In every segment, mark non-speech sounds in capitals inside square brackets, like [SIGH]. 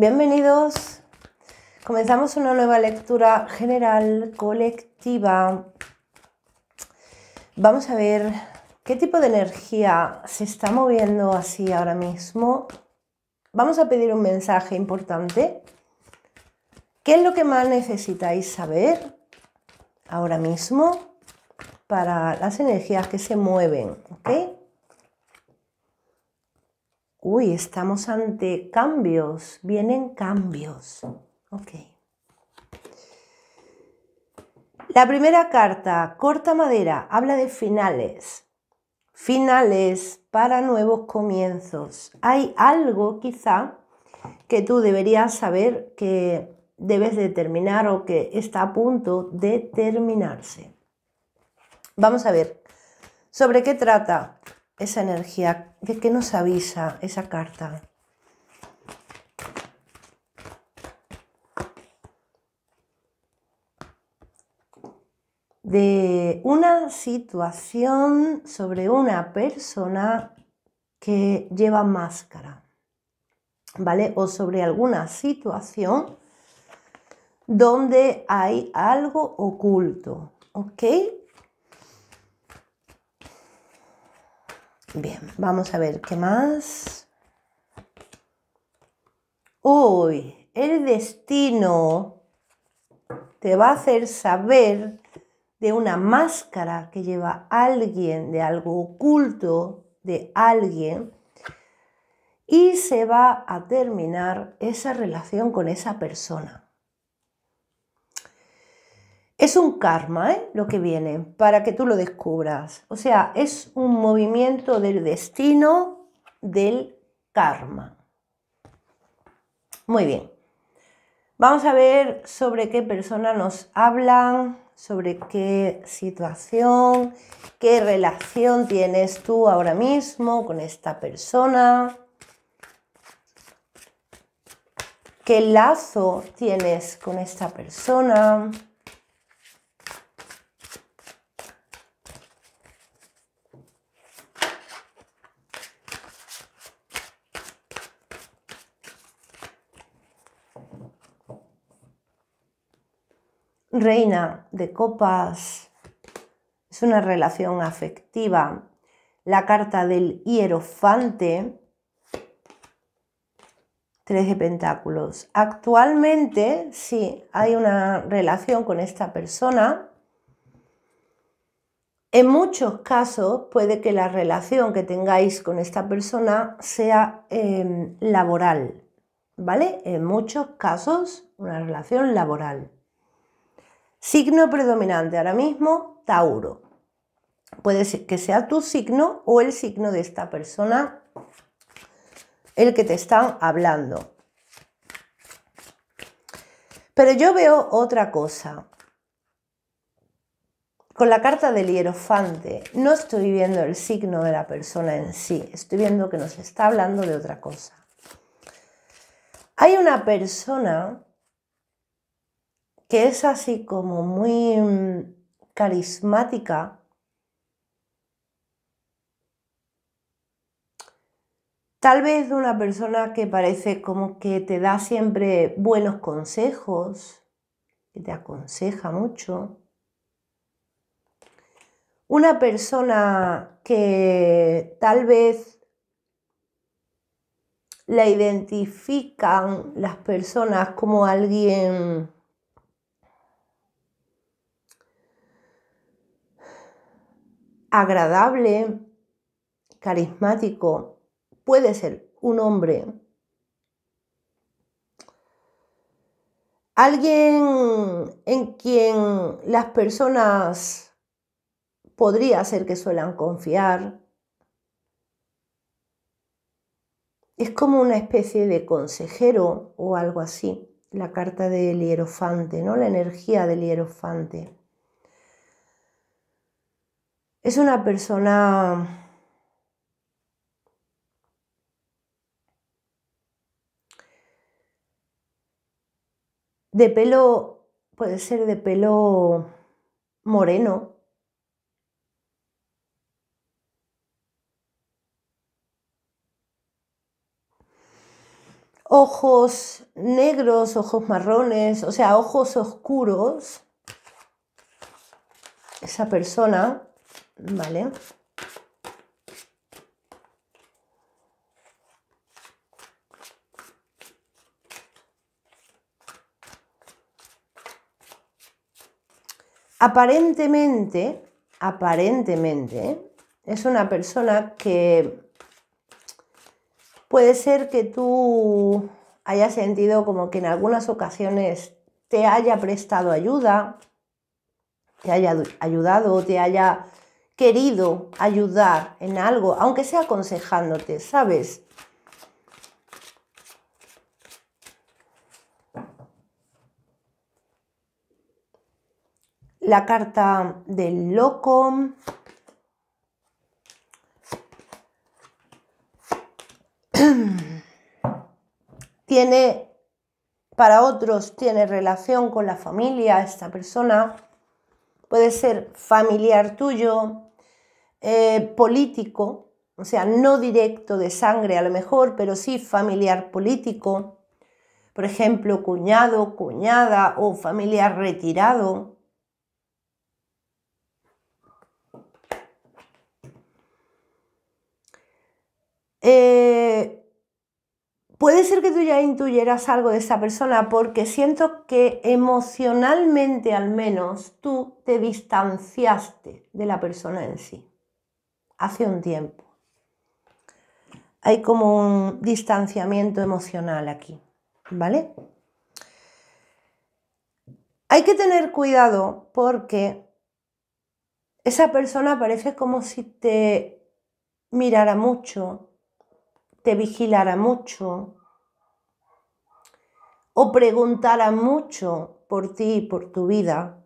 Bienvenidos. Comenzamos una nueva lectura general, colectiva. Vamos a ver qué tipo de energía se está moviendo así ahora mismo. Vamos a pedir un mensaje importante. ¿Qué es lo que más necesitáis saber ahora mismo para las energías que se mueven? ¿okay? Uy, estamos ante cambios, vienen cambios. Ok. La primera carta, corta madera, habla de finales. Finales para nuevos comienzos. Hay algo quizá que tú deberías saber que debes determinar o que está a punto de terminarse. Vamos a ver, ¿sobre qué trata? esa energía? ¿De qué nos avisa esa carta? de una situación sobre una persona que lleva máscara, ¿vale? O sobre alguna situación donde hay algo oculto, ¿ok? Bien, vamos a ver qué más. Hoy el destino te va a hacer saber de una máscara que lleva alguien, de algo oculto de alguien, y se va a terminar esa relación con esa persona. Es un karma ¿eh? lo que viene, para que tú lo descubras. O sea, es un movimiento del destino del karma. Muy bien. Vamos a ver sobre qué persona nos hablan, sobre qué situación, qué relación tienes tú ahora mismo con esta persona, qué lazo tienes con esta persona. Reina de copas es una relación afectiva. La carta del hierofante, tres de pentáculos. Actualmente, si hay una relación con esta persona. En muchos casos puede que la relación que tengáis con esta persona sea em, laboral, ¿vale? En muchos casos una relación laboral. Signo predominante ahora mismo, Tauro. Puede ser que sea tu signo o el signo de esta persona el que te están hablando. Pero yo veo otra cosa. Con la carta del hierofante no estoy viendo el signo de la persona en sí, estoy viendo que nos está hablando de otra cosa. Hay una persona que es así como muy mm, carismática, tal vez de una persona que parece como que te da siempre buenos consejos, que te aconseja mucho. Una persona que tal vez la identifican las personas como alguien agradable, carismático, puede ser un hombre. Alguien en quien las personas podría ser que suelan confiar. Es como una especie de consejero o algo así, la carta del hierofante, ¿no? La energía del hierofante. Es una persona de pelo, puede ser de pelo moreno. Ojos negros, ojos marrones, o sea, ojos oscuros. Esa persona ¿vale? Aparentemente, aparentemente, es una persona que puede ser que tú hayas sentido como que en algunas ocasiones te haya prestado ayuda, te haya ayudado, o te haya querido ayudar en algo, aunque sea aconsejándote, ¿sabes? La carta del loco. [CLEARS THROAT] tiene, para otros, tiene relación con la familia, esta persona. Puede ser familiar tuyo, eh, político, o sea, no directo de sangre a lo mejor, pero sí familiar político, por ejemplo, cuñado, cuñada o familiar retirado. Eh, puede ser que tú ya intuyeras algo de esa persona porque siento que emocionalmente al menos tú te distanciaste de la persona en sí hace un tiempo. Hay como un distanciamiento emocional aquí, ¿vale? Hay que tener cuidado porque esa persona parece como si te mirara mucho, te vigilara mucho o preguntara mucho por ti y por tu vida.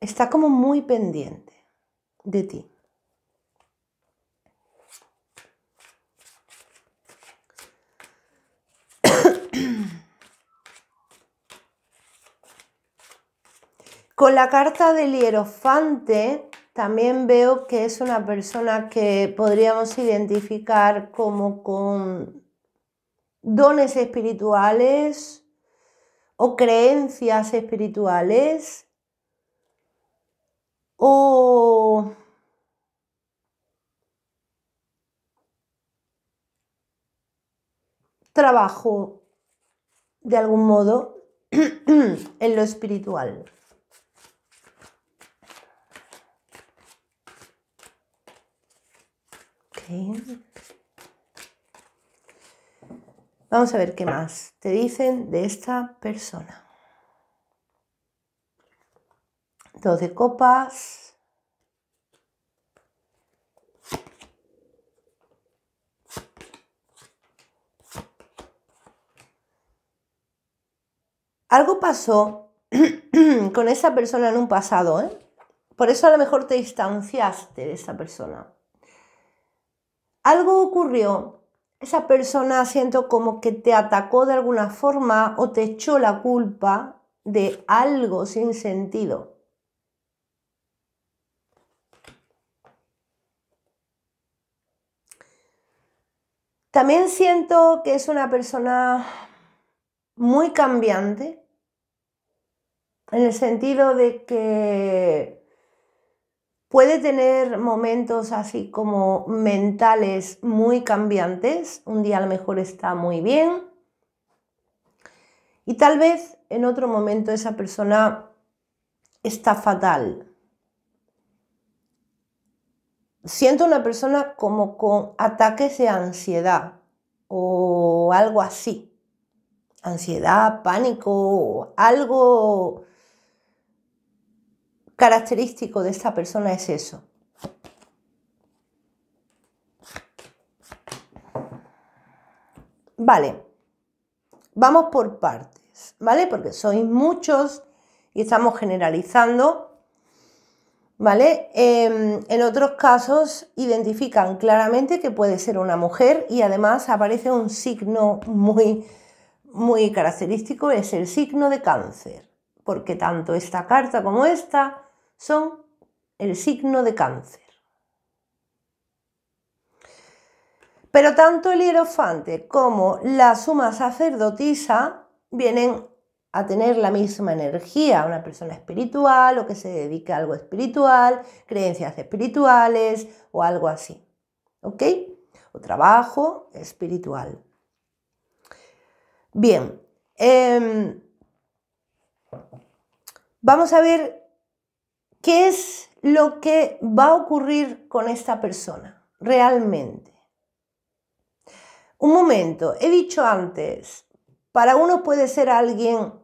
Está como muy pendiente de ti. Con la carta del hierofante también veo que es una persona que podríamos identificar como con dones espirituales o creencias espirituales o trabajo de algún modo [CLEARS THROAT] en lo espiritual. Vamos a ver qué más te dicen de esta persona. Dos copas. Algo pasó [CLEARS THROAT] con esa persona en un pasado, ¿eh? Por eso a lo mejor te distanciaste de esa persona algo ocurrió, esa persona siento como que te atacó de alguna forma o te echó la culpa de algo sin sentido. También siento que es una persona muy cambiante, en el sentido de que Puede tener momentos así como mentales muy cambiantes. Un día a lo mejor está muy bien. Y tal vez en otro momento esa persona está fatal. Siento una persona como con ataques de ansiedad o algo así. Ansiedad, pánico, algo característico de esta persona es eso. Vale, vamos por partes, ¿vale? Porque sois muchos y estamos generalizando, ¿vale? Em, en otros casos identifican claramente que puede ser una mujer y además aparece un signo muy, muy característico, es el signo de cáncer, porque tanto esta carta como esta son el signo de cáncer. Pero tanto el hierofante como la suma sacerdotisa vienen a tener la misma energía, una persona espiritual o que se dedica a algo espiritual, creencias espirituales o algo así. ¿Ok? O trabajo espiritual. Bien, em, vamos a ver qué es lo que va a ocurrir con esta persona realmente. Un momento, he dicho antes, para uno puede ser alguien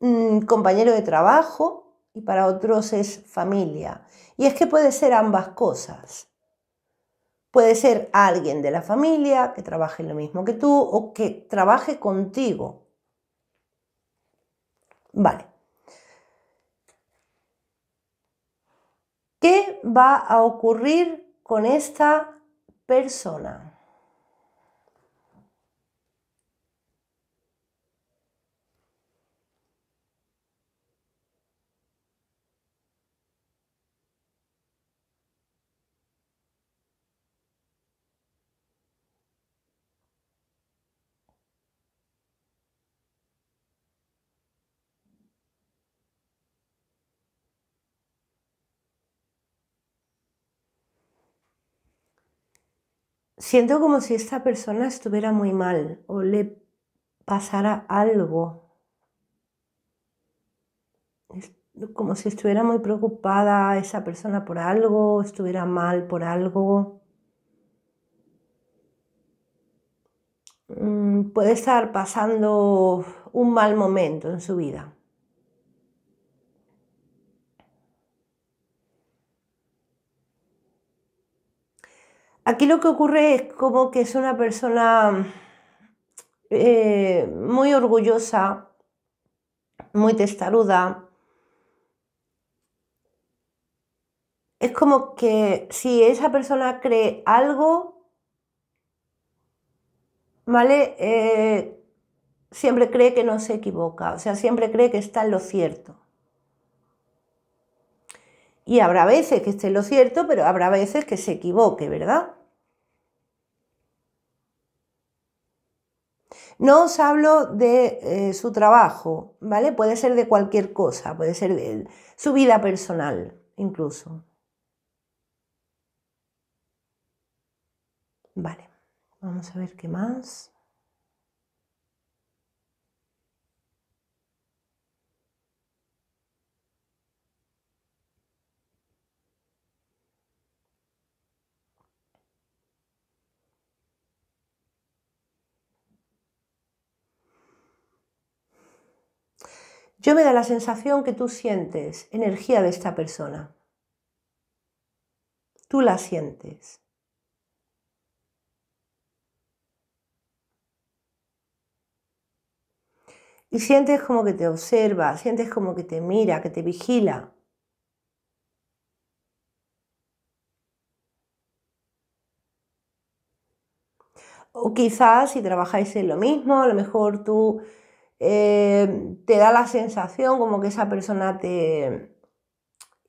mm, compañero de trabajo y para otros es familia. Y es que puede ser ambas cosas. Puede ser alguien de la familia que trabaje lo mismo que tú o que trabaje contigo. Vale. ¿Qué va a ocurrir con esta persona? Siento como si esta persona estuviera muy mal o le pasara algo. como si estuviera muy preocupada esa persona por algo, estuviera mal por algo. Mm, puede estar pasando un mal momento en su vida. Aquí lo que ocurre es como que es una persona eh, muy orgullosa, muy testaruda. Es como que si esa persona cree algo, ¿vale? Eh, siempre cree que no se equivoca, o sea, siempre cree que está en lo cierto. Y habrá veces que esté lo cierto, pero habrá veces que se equivoque, ¿verdad? No os hablo de eh, su trabajo, ¿vale? Puede ser de cualquier cosa, puede ser de su vida personal incluso. Vale, vamos a ver qué más. Yo me da la sensación que tú sientes energía de esta persona. Tú la sientes. Y sientes como que te observa, sientes como que te mira, que te vigila. O quizás si trabajáis en lo mismo, a lo mejor tú eh, te da la sensación como que esa persona te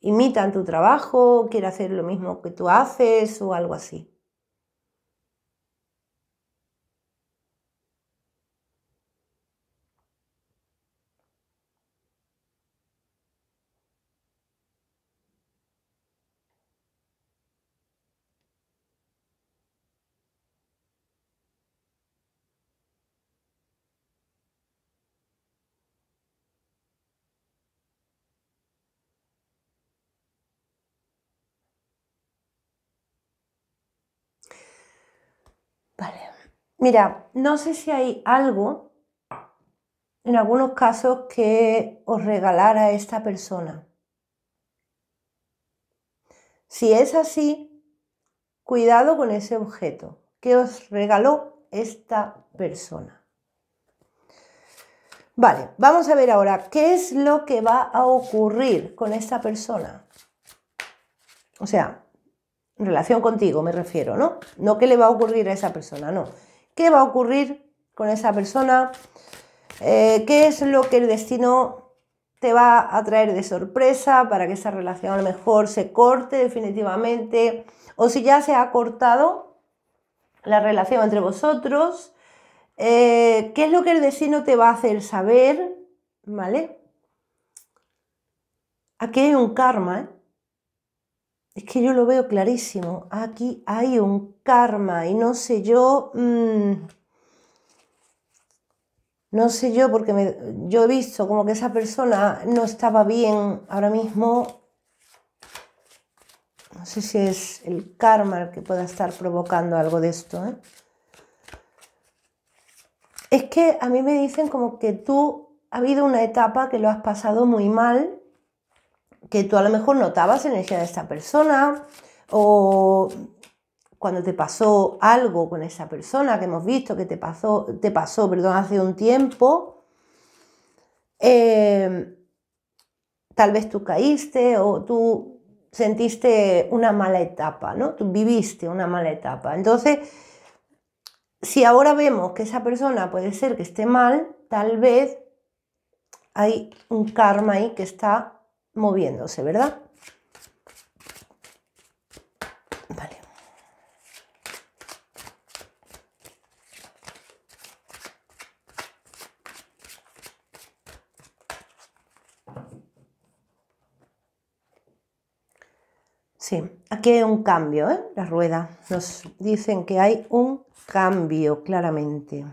imita en tu trabajo, quiere hacer lo mismo que tú haces o algo así. Mira, no sé si hay algo en algunos casos que os regalara esta persona. Si es así, cuidado con ese objeto que os regaló esta persona. Vale, vamos a ver ahora qué es lo que va a ocurrir con esta persona. O sea, relación contigo me refiero, ¿no? No qué le va a ocurrir a esa persona, no. ¿Qué va a ocurrir con esa persona? Eh, ¿Qué es lo que el destino te va a traer de sorpresa para que esa relación a lo mejor se corte definitivamente? O si ya se ha cortado la relación entre vosotros, eh, ¿qué es lo que el destino te va a hacer saber? ¿Vale? Aquí hay un karma, ¿eh? es que yo lo veo clarísimo, aquí hay un karma y no sé yo, mm, no sé yo, porque yo he visto como que esa persona no estaba bien ahora mismo, no sé si es el karma el que pueda estar provocando algo de esto. ¿eh? Es que a mí me dicen como que tú ha habido una etapa que lo has pasado muy mal que tú a lo mejor notabas energía de esta persona o cuando te pasó algo con esa persona que hemos visto que te pasó, te pasó perdón, hace un tiempo, em, tal vez tú caíste o tú sentiste una mala etapa, ¿no? Tú viviste una mala etapa. Entonces, si ahora vemos que esa persona puede ser que esté mal, tal vez hay un karma ahí que está moviéndose, ¿verdad? Vale. Sí, aquí hay un cambio, ¿eh? La rueda. Nos dicen que hay un cambio, claramente.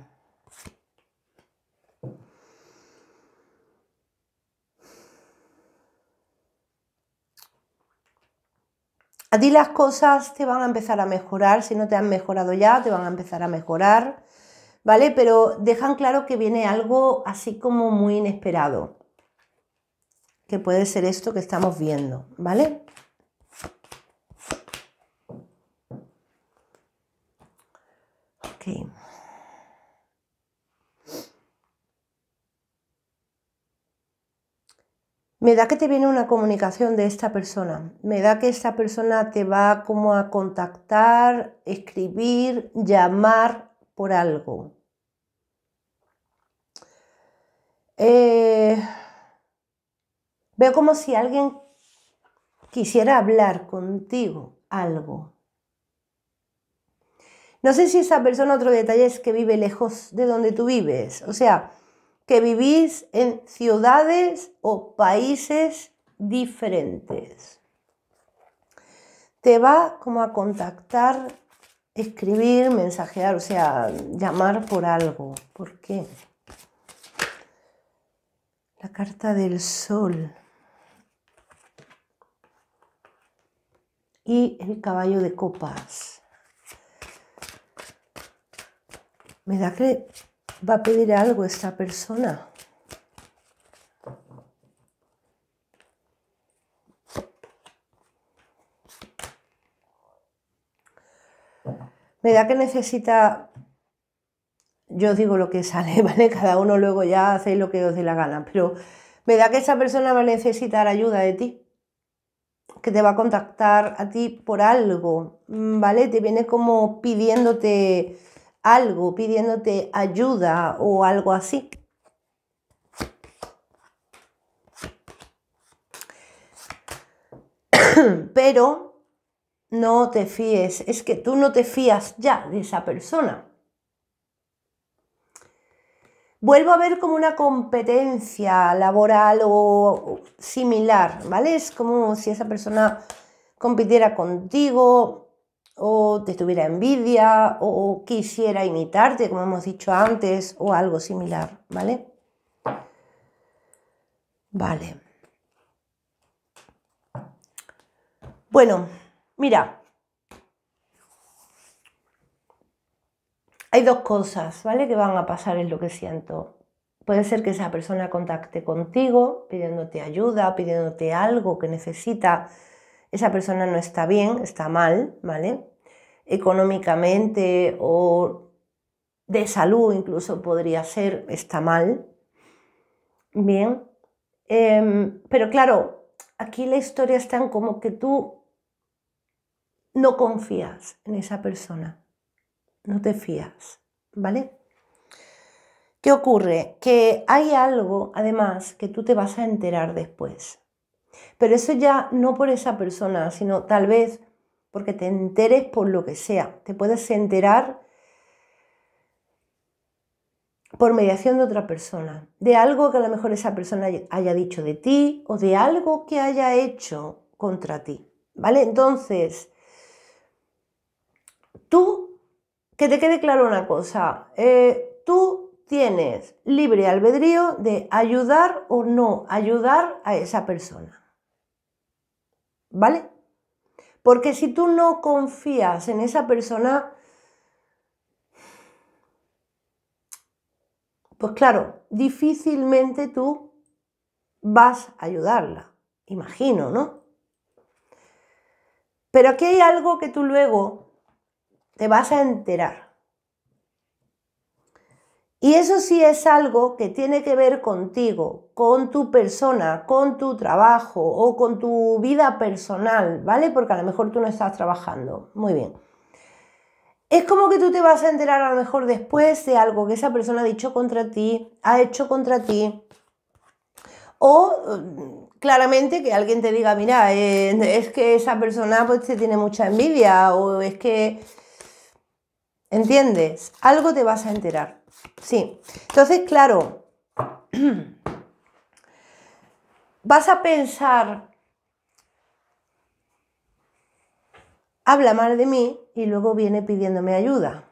A ti las cosas te van a empezar a mejorar, si no te han mejorado ya, te van a empezar a mejorar, ¿vale? Pero dejan claro que viene algo así como muy inesperado, que puede ser esto que estamos viendo, ¿vale? Ok. me da que te viene una comunicación de esta persona, me da que esta persona te va como a contactar, escribir, llamar por algo. Eh, veo como si alguien quisiera hablar contigo algo. No sé si esa persona, otro detalle es que vive lejos de donde tú vives, o sea, que vivís en ciudades o países diferentes. Te va como a contactar, escribir, mensajear, o sea, llamar por algo. ¿Por qué? La carta del sol. Y el caballo de copas. Me da que va a pedir algo esta persona. Me da que necesita, yo digo lo que sale, [LAUGHS] ¿vale? Cada uno luego ya hace lo que os dé la gana, pero me da que esa persona va a necesitar ayuda de ti, que te va a contactar a ti por algo, ¿vale? Te viene como pidiéndote algo, pidiéndote ayuda o algo así. [COUGHS] Pero no te fíes, es que tú no te fías ya de esa persona. Vuelvo a ver como una competencia laboral o similar, ¿vale? Es como si esa persona compitiera contigo, o te estuviera envidia o quisiera imitarte, como hemos dicho antes, o algo similar, ¿vale? Vale. Bueno, mira, hay dos cosas, ¿vale? Que van a pasar en lo que siento. Puede ser que esa persona contacte contigo pidiéndote ayuda, pidiéndote algo que necesita, esa persona no está bien, está mal, ¿vale? Económicamente o de salud incluso podría ser, está mal. Bien. Em, pero claro, aquí la historia está en como que tú no confías en esa persona, no te fías, ¿vale? ¿Qué ocurre? Que hay algo, además, que tú te vas a enterar después. Pero eso ya no por esa persona, sino tal vez porque te enteres por lo que sea. Te puedes enterar por mediación de otra persona, de algo que a lo mejor esa persona haya dicho de ti o de algo que haya hecho contra ti. ¿Vale? Entonces, tú, que te quede claro una cosa, eh, tú tienes libre albedrío de ayudar o no ayudar a esa persona. ¿Vale? Porque si tú no confías en esa persona, pues claro, difícilmente tú vas a ayudarla, imagino, ¿no? Pero aquí hay algo que tú luego te vas a enterar. Y eso sí es algo que tiene que ver contigo, con tu persona, con tu trabajo o con tu vida personal, ¿vale? Porque a lo mejor tú no estás trabajando. Muy bien. Es como que tú te vas a enterar a lo mejor después de algo que esa persona ha dicho contra ti, ha hecho contra ti. O mm, claramente que alguien te diga, mira, eh, es que esa persona pues te tiene mucha envidia o es que... ¿Entiendes? Algo te vas a enterar. Sí, entonces, claro, [CLEARS THROAT] vas a pensar, habla mal de mí y luego viene pidiéndome ayuda.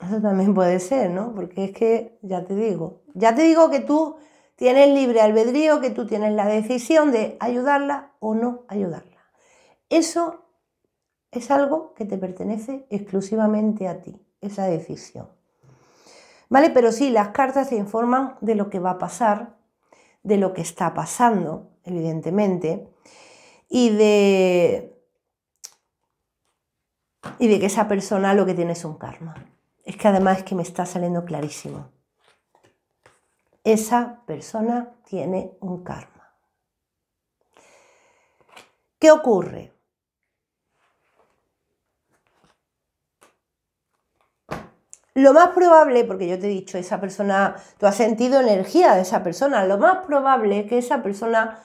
Eso también puede ser, ¿no? Porque es que, ya te digo, ya te digo que tú tienes libre albedrío, que tú tienes la decisión de ayudarla o no ayudarla. Eso es algo que te pertenece exclusivamente a ti esa decisión. ¿Vale? Pero sí, las cartas te informan de lo que va a pasar, de lo que está pasando, evidentemente, y de, y de que esa persona lo que tiene es un karma. Es que además es que me está saliendo clarísimo. Esa persona tiene un karma. ¿Qué ocurre? Lo más probable, porque yo te he dicho, esa persona, tú has sentido energía de esa persona, lo más probable es que esa persona,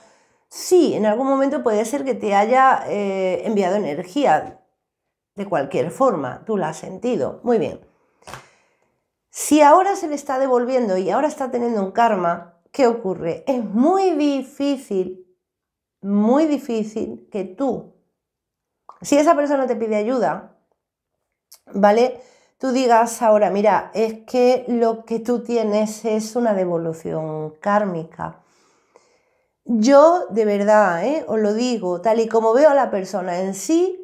sí, en algún momento puede ser que te haya eh, enviado energía, de cualquier forma, tú la has sentido. Muy bien. Si ahora se le está devolviendo y ahora está teniendo un karma, ¿qué ocurre? Es muy difícil, muy difícil que tú, si esa persona te pide ayuda, ¿vale? tú digas ahora, mira, es que lo que tú tienes es una devolución kármica. Yo de verdad, ¿eh? os lo digo, tal y como veo a la persona en sí,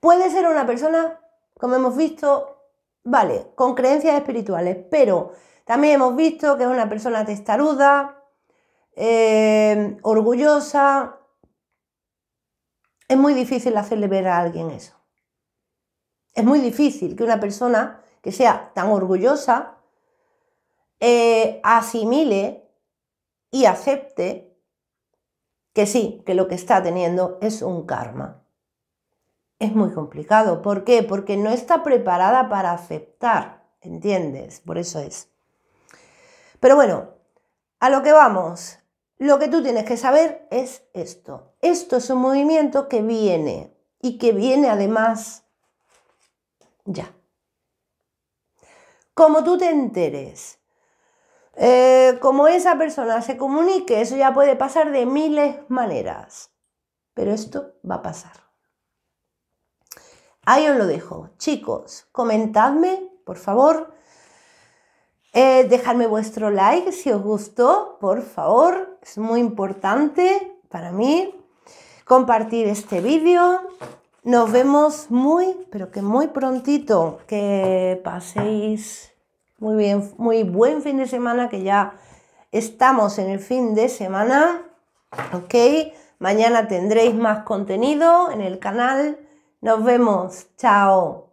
puede ser una persona, como hemos visto, vale, con creencias espirituales, pero también hemos visto que es una persona testaruda, eh, orgullosa, es muy difícil hacerle ver a alguien eso. Es muy difícil que una persona que sea tan orgullosa eh, asimile y acepte que sí, que lo que está teniendo es un karma. Es muy complicado. ¿Por qué? Porque no está preparada para aceptar, ¿entiendes? Por eso es. Pero bueno, a lo que vamos. Lo que tú tienes que saber es esto. Esto es un movimiento que viene y que viene además ya. Como tú te enteres, eh, como esa persona se comunique, eso ya puede pasar de miles maneras. Pero esto va a pasar. Ahí os lo dejo. Chicos, comentadme, por favor, eh, dejadme vuestro like si os gustó, por favor, es muy importante para mí. Compartir este vídeo. Nos vemos muy, pero que muy prontito. Que paséis muy bien, muy buen fin de semana, que ya estamos en el fin de semana. Ok, mañana tendréis más contenido en el canal. Nos vemos. Chao.